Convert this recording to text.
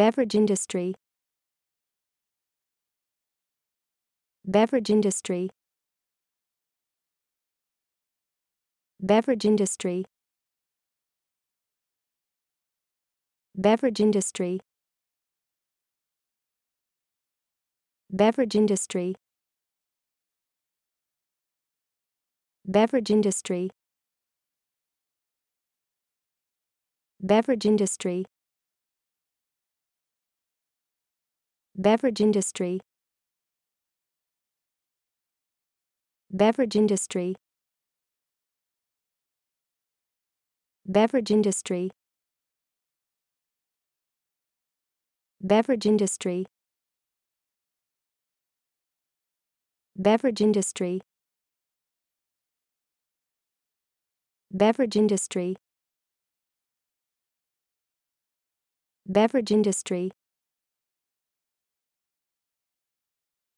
Beverage industry Beverage industry Beverage industry Beverage industry Beverage industry Beverage industry Beverage industry Beverage industry Beverage industry Beverage industry Beverage industry Beverage industry Beverage industry Beverage industry